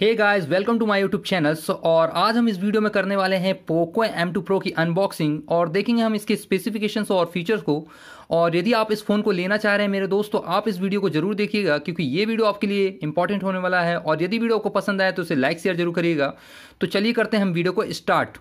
hey guys welcome to my YouTube channel और आज हम इस वीडियो में करने वाले हैं पोको एम टू प्रो की अनबॉक्सिंग और देखेंगे हम इसके स्पेसिफिकेशंस और फीचर्स को और यदि आप इस फ़ोन को लेना चाह रहे हैं मेरे दोस्त तो आप इस वीडियो को जरूर देखिएगा क्योंकि ये वीडियो आपके लिए इंपॉर्टेंट होने वाला है और यदि वीडियो आपको पसंद आए तो उसे लाइक शेयर जरूर करिएगा तो चलिए करते हैं हम वीडियो को स्टार्ट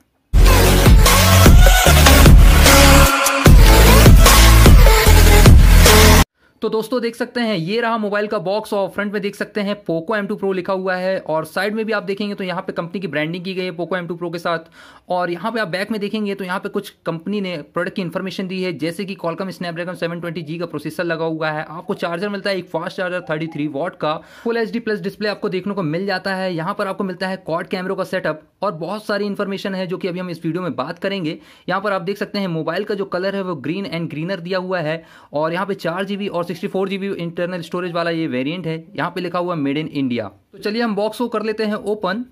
तो दोस्तों देख सकते हैं ये रहा मोबाइल का बॉक्स और फ्रंट में देख सकते हैं पोको एम प्रो लिखा हुआ है और साइड में भी आप देखेंगे तो यहाँ पे कंपनी की ब्रांडिंग की गई है पोको एम प्रो के साथ और यहाँ पे आप बैक में देखेंगे तो यहाँ पे कुछ कंपनी ने प्रोडक्ट की इन्फॉर्मेशन दी है जैसे कि कॉलकम स्नैपड्रैगन सेवन जी का प्रोसेसर लगा हुआ है आपको चार्जर मिलता है एक fast charger thirty three watt का फुल एच प्लस डिस्प्ले आपको देखने को मिल जाता है यहाँ पर आपको मिलता है कॉड कैमरों का सेटअप और बहुत सारी इन्फॉर्मेशन है जो कि अभी हम इस वीडियो में बात करेंगे यहाँ पर आप देख सकते हैं मोबाइल का जो कलर है वो ग्रीन एंड ग्रीनर दिया हुआ है और यहाँ पे चार और sixty four G B internal storage वाला ये वेरिएंट है यहाँ पे लिखा हुआ मेड इन इंडिया तो चलिए हम बॉक्स को कर लेते हैं ओपन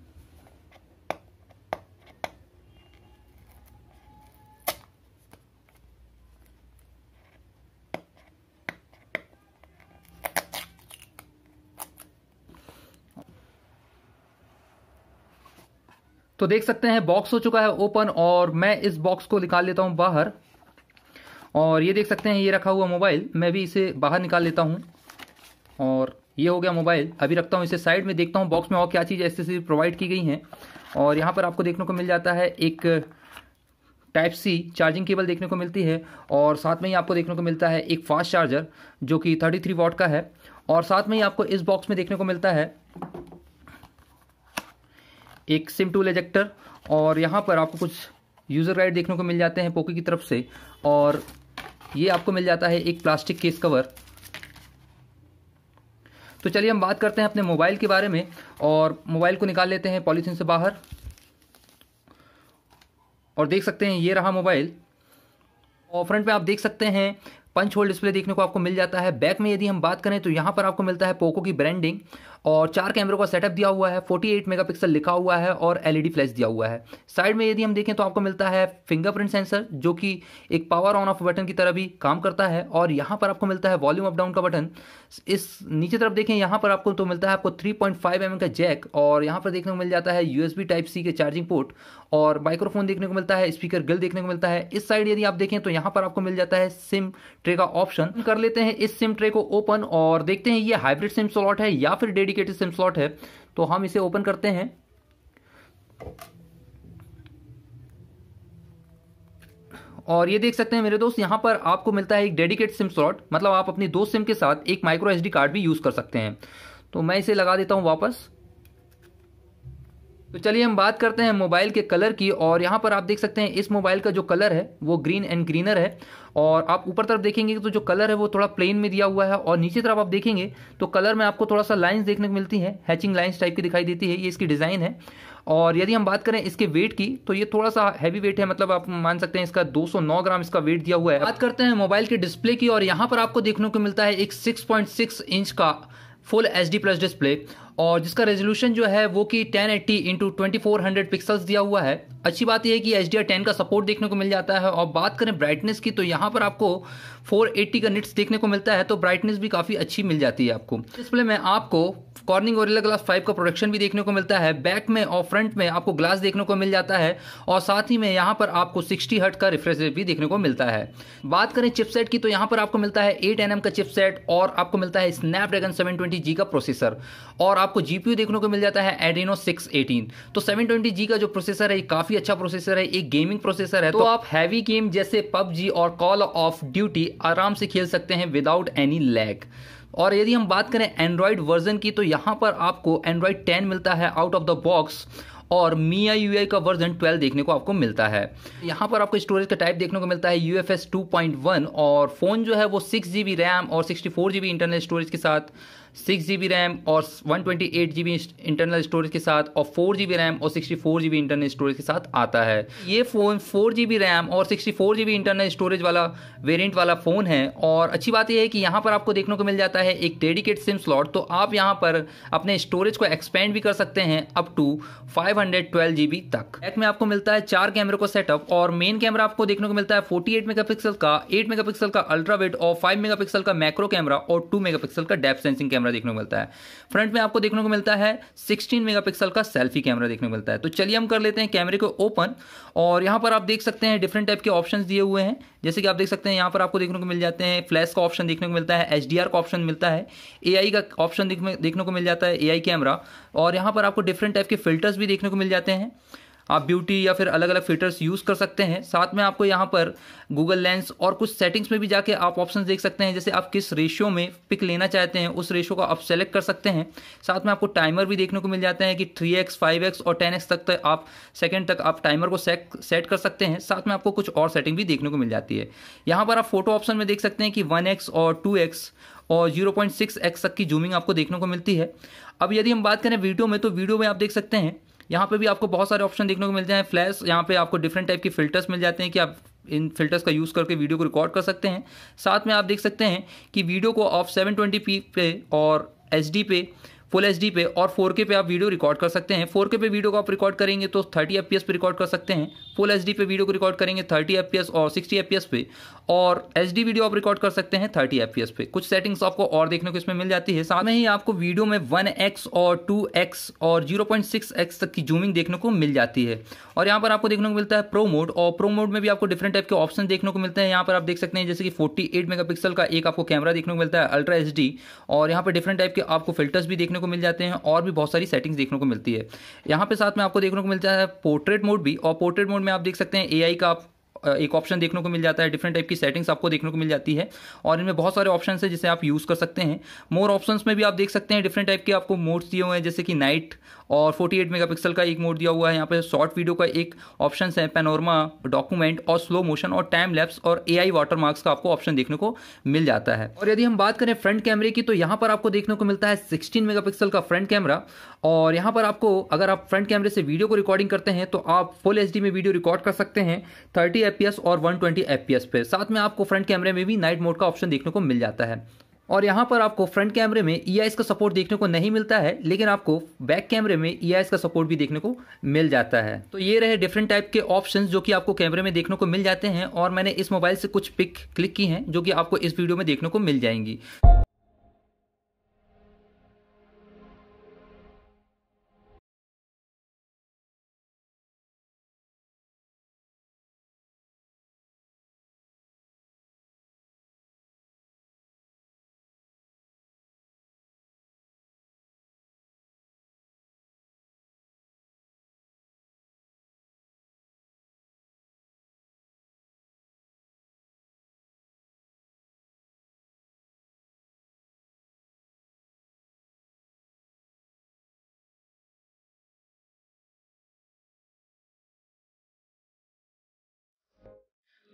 तो देख सकते हैं बॉक्स हो चुका है ओपन और मैं इस बॉक्स को निकाल लेता हूं बाहर और ये देख सकते हैं ये रखा हुआ मोबाइल मैं भी इसे बाहर निकाल लेता हूँ और ये हो गया मोबाइल अभी रखता हूँ इसे साइड में देखता हूँ बॉक्स में और क्या चीज़ ऐसे प्रोवाइड की गई हैं और यहाँ पर आपको देखने को मिल जाता है एक टाइप सी चार्जिंग केबल देखने को मिलती है और साथ में ही आपको देखने को मिलता है एक फास्ट चार्जर जो कि 33 थ्री वॉट का है और साथ में ही आपको इस बॉक्स में देखने को मिलता है एक सिम टूल एजेक्टर और यहाँ पर आपको कुछ यूज़र गाइड देखने को मिल जाते हैं पोकी की तरफ से और ये आपको मिल जाता है एक प्लास्टिक केस कवर तो चलिए हम बात करते हैं अपने मोबाइल के बारे में और मोबाइल को निकाल लेते हैं पॉलीथीन से बाहर और देख सकते हैं ये रहा मोबाइल और फ्रंट में आप देख सकते हैं पंच होल डिस्प्ले देखने को आपको मिल जाता है बैक में यदि हम बात करें तो यहाँ पर आपको मिलता है पोको की ब्रांडिंग और चार कैमरों का सेटअप दिया हुआ है 48 मेगापिक्सल लिखा हुआ है और एलईडी फ्लैश e दिया हुआ है साइड में यदि हम देखें तो आपको मिलता है फिंगरप्रिंट सेंसर जो कि एक पावर ऑन ऑफ बटन की तरह भी काम करता है और यहाँ पर आपको मिलता है वॉल्यूम अप डाउन का बटन इस नीचे तरफ देखें यहाँ पर आपको तो मिलता है आपको थ्री पॉइंट mm का जैक और यहाँ पर देखने को मिल जाता है यूएसबी टाइप सी के चार्जिंग पोर्ट और माइक्रोफोन देखने को मिलता है स्पीकर गिल देखने को मिलता है इस साइड यदि आप देखें तो यहाँ पर आपको मिल जाता है सिम ट्रे का ऑप्शन कर लेते हैं इस सिम ट्रे को ओपन और देखते हैं ये हाइब्रिड सिम स्लॉट है या फिर डेडी डेडिकेटेड सिम स्लॉट है तो हम इसे ओपन करते हैं और ये देख सकते हैं मेरे दोस्त यहाँ पर आपको मिलता है एक डेडिकेट सिम स्लॉट मतलब आप अपनी दो सिम के साथ एक माइक्रो एसडी कार्ड भी यूज़ कर सकते हैं तो मैं इसे लगा देता हूँ वापस तो चलिए हम बात करते हैं मोबाइल के कलर की और यहाँ पर आप देख सकते हैं इस मोबाइल का जो कलर है वो ग्रीन एंड ग्रीनर है और आप ऊपर तरफ देखेंगे तो जो कलर है वो थोड़ा प्लेन में दिया हुआ है और नीचे तरफ आप देखेंगे तो कलर में आपको थोड़ा सा लाइंस देखने को मिलती हैं हैचिंग लाइंस टाइप की दिखाई देती है ये इसकी डिज़ाइन है और यदि हम बात करें इसके वेट की तो ये थोड़ा सा हैवी वेट है मतलब आप मान सकते हैं इसका 209 ग्राम इसका वेट दिया हुआ है बात करते हैं मोबाइल के डिस्प्ले की और यहाँ पर आपको देखने को मिलता है एक 6.6 इंच का full H D plus display और जिसका रेजोल्यूशन जो है वो कि 1080 एट्टी इंटू ट्वेंटी दिया हुआ है अच्छी बात यह है कि एच डी का सपोर्ट देखने को मिल जाता है और बात करें ब्राइटनेस की तो यहाँ पर आपको 480 का निट्स देखने को मिलता है तो ब्राइटनेस भी काफ़ी अच्छी मिल जाती है आपको डिस्प्ले में आपको कॉर्निंग और ग्लास फाइव का प्रोडक्शन भी देखने को मिलता है बैक में और फ्रंट में आपको ग्लास देखने को मिल जाता है और साथ ही में यहाँ पर आपको सिक्सटी हट का रिफ्रेश भी देखने को मिलता है बात करें चिपसेट की तो यहाँ पर आपको मिलता है एट एन का चिपसेट और आपको मिलता है स्नैपड्रैगन सेवन का प्रोसेसर और आप आपको जीपीयू देखने को मिल जाता है एड्रीनो 618 तो 720G का जो प्रोसेसर है ये काफी अच्छा प्रोसेसर है एक गेमिंग प्रोसेसर है तो, तो आप हैवी गेम जैसे पबजी और कॉल ऑफ ड्यूटी आराम से खेल सकते हैं विदाउट एनी लैग और यदि हम बात करें एंड्रॉयड वर्जन की तो यहाँ पर आपको एंड्रॉयड 10 मिलता है आउट ऑफ द बॉक्स और मी आई यू आई का वर्जन 12 देखने को आपको मिलता है यहाँ पर आपको स्टोरेज का टाइप देखने को मिलता है U F S two point one और फ़ोन जो है वो सिक्स जी बी रैम और sixty four G B internal storage के साथ सिक्स जी रैम और one twenty eight internal storage के साथ और फोर जी रैम और सिक्सटी फोर इंटरनल स्टोरेज के साथ आता है ये फ़ोन फोर जी रैम और सिक्सटी फोर इंटरनल स्टोरेज वाला वेरियंट वाला फ़ोन है और अच्छी बात यह है कि यहाँ पर आपको देखने को मिल जाता है एक डेडिकेट सिम स्लॉट तो आप यहाँ पर अपने स्टोरेज को एक्सपेंड भी कर सकते हैं up to five hundred twelve G B तक बैक में आपको मिलता है चार कैमरे को सेटअप और मेन कैमरा आपको देखने को मिलता है फोर्टी एट मेगा पिक्सल का एट मेगा का अल्ट्रा वेट और फाइव मेगा पिक्सल का मैक्रो कैमरा और टू मेगा का डेप सेंसिंग कैमरा कैमरा देखने को मिलता है फ्रंट में आपको देखने को मिलता है 16 मेगापिक्सल का सेल्फी कैमरा देखने को मिलता है तो चलिए हम कर लेते हैं कैमरे को ओपन और यहाँ पर आप देख सकते हैं डिफरेंट टाइप के ऑप्शन दिए हुए हैं जैसे कि आप देख सकते हैं यहाँ पर आपको देखने को मिल जाते हैं फ्लैश का ऑप्शन देखने को मिलता है एच का ऑप्शन मिलता है ए का ऑप्शन देखने को मिल जाता है ए कैमरा और यहाँ पर आपको डिफरेंट टाइप के फिल्टर्स भी देखने को मिल जाते हैं आप ब्यूटी या फिर अलग अलग फिल्टर्स यूज़ कर सकते हैं साथ में आपको यहाँ पर गूगल लेंस और कुछ सेटिंग्स में भी जाके आप ऑप्शन देख सकते हैं जैसे आप किस रेशियो में पिक लेना चाहते हैं उस रेशियो को आप सेलेक्ट कर सकते हैं साथ में आपको टाइमर भी देखने को मिल जाता है कि थ्री एक्स फाइव एक्स और टेन एक्स तक तो आप सेकेंड तक आप टाइमर को सेट कर सकते हैं साथ में आपको कुछ और सेटिंग भी देखने को मिल जाती है यहाँ पर आप फोटो ऑप्शन में देख सकते हैं कि वन एक्स और टू एक्स और 0.6x तक की जूमिंग आपको देखने को मिलती है अब यदि हम बात करें वीडियो में तो वीडियो में आप देख सकते हैं यहाँ पे भी आपको बहुत सारे ऑप्शन देखने को मिलते हैं फ्लैश यहाँ पे आपको डिफरेंट टाइप के फिल्टर्स मिल जाते हैं कि आप इन फिल्टर्स का यूज़ करके वीडियो को रिकॉर्ड कर सकते हैं साथ में आप देख सकते हैं कि वीडियो को ऑफ सेवन पे और एच पे फुल एच पे और फोर पे आप वीडियो रिकॉर्ड कर सकते हैं फोर पे वीडियो को आप रिकॉर्ड करेंगे तो थर्टी एफ पे रिकॉर्ड कर सकते हैं फुल एच पे वीडियो को रिकॉर्ड करेंगे थर्टी एफ और सिक्सटी एफ पे और एच वीडियो आप रिकॉर्ड कर सकते हैं थर्टी एफ पे कुछ सेटिंग्स आपको और देखने को इसमें मिल जाती है साथ में ही आपको वीडियो में वन और टू और जीरो तक की जूमिंग देखने को मिल जाती है और यहाँ पर आपको देखने को मिलता है प्रो मोड और प्रो मोड में भी आपको डिफरेंट टाइप के ऑप्शन देखने को मिलते हैं यहाँ पर आप देख सकते हैं जैसे कि 48 मेगापिक्सल का एक आपको कैमरा देखने को मिलता है अल्ट्रा एच और यहाँ पर डिफरेंट टाइप के आपको फिल्टर्स भी देखने को मिल जाते हैं और भी बहुत सारी सेटिंग्स देखने को मिलती है यहाँ पे साथ में आपको देखने को मिलता है पोर्ट्रेट मोड भी और पोर्ट्रेट मोड में आप देख सकते हैं ए का आप एक ऑप्शन देखने को मिल जाता है डिफरेंट टाइप की सेटिंग्स आपको देखने को मिल जाती है और इनमें बहुत सारे ऑप्शन है जिसे आप यूज़ कर सकते हैं मोर ऑप्शन में भी आप देख सकते हैं डिफरेंट टाइप के आपको मोड्स दिए हुए हैं जैसे कि नाइट और 48 मेगापिक्सल का एक मोड दिया हुआ है यहाँ पे शॉर्ट वीडियो का एक ऑप्शन है पेनोरमा डॉक्यूमेंट और स्लो मोशन और टाइम लैप्स और ए आई वाटर मार्क्स का आपको ऑप्शन देखने को मिल जाता है और यदि हम बात करें फ्रंट कैमरे की तो यहाँ पर आपको देखने को मिलता है सिक्सटीन मेगापिक्सल का फ्रंट कैमरा और यहाँ पर आपको अगर आप फ्रंट कैमरे से वीडियो को रिकॉर्डिंग करते हैं तो आप फुल एच में वीडियो रिकॉर्ड कर सकते हैं थर्टी एफ और 120 ट्वेंटी पे साथ में आपको फ्रंट कैमरे में भी नाइट मोड का ऑप्शन देखने को मिल जाता है और यहाँ पर आपको फ्रंट कैमरे में ई e का सपोर्ट देखने को नहीं मिलता है लेकिन आपको बैक कैमरे में ई e का सपोर्ट भी देखने को मिल जाता है तो ये रहे डिफरेंट टाइप के ऑप्शंस जो कि आपको कैमरे में देखने को मिल जाते हैं और मैंने इस मोबाइल से कुछ पिक क्लिक की हैं जो कि आपको इस वीडियो में देखने को मिल जाएंगी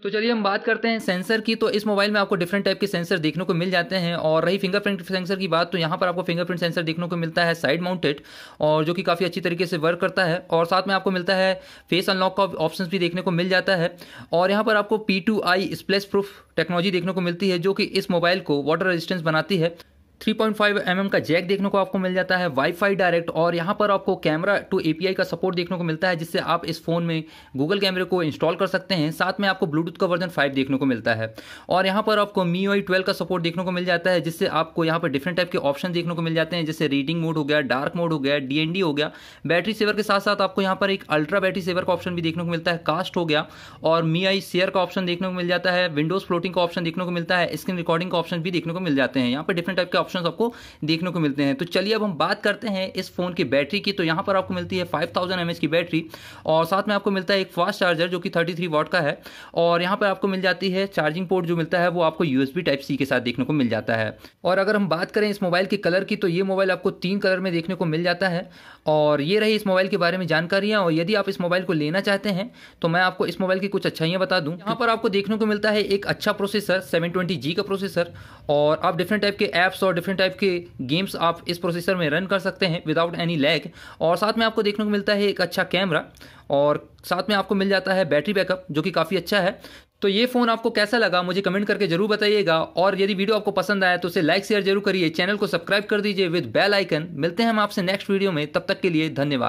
तो चलिए हम बात करते हैं सेंसर की तो इस मोबाइल में आपको डिफरेंट टाइप के सेंसर देखने को मिल जाते हैं और रही फिंगरप्रिंट सेंसर की बात तो यहाँ पर आपको फिंगरप्रिंट सेंसर देखने को मिलता है साइड माउंटेड और जो कि काफ़ी अच्छी तरीके से वर्क करता है और साथ में आपको मिलता है फेस अनलॉक का ऑप्शन भी देखने को मिल जाता है और यहाँ पर आपको P two I splash proof technology देखने को मिलती है जो कि इस मोबाइल को वाटर रेजिस्टेंस बनाती है 3.5 mm का जैक देखने को आपको मिल जाता है वाईफाई डायरेक्ट और यहाँ पर आपको कैमरा टू एपीआई का सपोर्ट देखने को मिलता है जिससे आप इस फ़ोन में गूगल कैमरे को इंस्टॉल कर सकते हैं साथ में आपको ब्लूटूथ का वर्जन 5 देखने को मिलता है और यहाँ पर आपको मी ओ ट्वेल्व का सपोर्ट देखने को मिल जाता है जिससे आपको यहाँ पर डिफरेंट टाइप के ऑप्शन देखने को मिल जाते हैं जैसे रीडिंग मोड हो गया डार्क मोड हो गया डी हो गया बैटरी सेवर के साथ साथ आपको यहाँ पर एक अल्ट्रा बैटरी सेवर का ऑप्शन भी देखने को मिलता है कास्ट हो गया और मी आई का ऑप्शन देखने को मिल जाता है विंडोज फ्लोटिंग का ऑप्शन देखने को मिलता है स्क्रीन रिकॉर्डिंग का ऑप्शन भी देखने को मिल जाते हैं यहाँ पर डिफरेंट टाइप के ऑप्शन आपको देखने को मिलते हैं तो चलिए अब हम बात करते हैं इस फ़ोन की बैटरी की तो यहाँ पर आपको मिलती है फाइव थाउजेंड की बैटरी और साथ में आपको मिलता है एक फास्ट चार्जर जो कि थर्टी थ्री का है और यहाँ पर आपको मिल जाती है चार्जिंग पोर्ट जो मिलता है वो आपको यू टाइप सी के साथ देखने को मिल जाता है और अगर हम बात करें इस मोबाइल के कलर की तो ये मोबाइल आपको तीन कलर में देखने को मिल जाता है और ये रही इस मोबाइल के बारे में जानकारियाँ और यदि आप इस मोबाइल को लेना चाहते हैं तो मैं आपको इस मोबाइल की कुछ अच्छाइयाँ बता दूँ यहाँ पर आपको देखने को मिलता है एक अच्छा प्रोसेसर सेवन का प्रोसेसर और आप डिफरेंट टाइप के ऐप्स और डिफरेंट टाइप के गेम्स आप इस प्रोसेसर में रन कर सकते हैं विदाउट एनी लैग और साथ में आपको देखने को मिलता है एक अच्छा कैमरा और साथ में आपको मिल जाता है बैटरी बैकअप जो कि काफ़ी अच्छा है तो ये फ़ोन आपको कैसा लगा मुझे कमेंट करके जरूर बताइएगा और यदि वीडियो आपको पसंद आया तो उसे लाइक शेयर जरूर करिए चैनल को सब्सक्राइब कर दीजिए विद बेल आइकन मिलते हैं हम आपसे नेक्स्ट वीडियो में तब तक के लिए धन्यवाद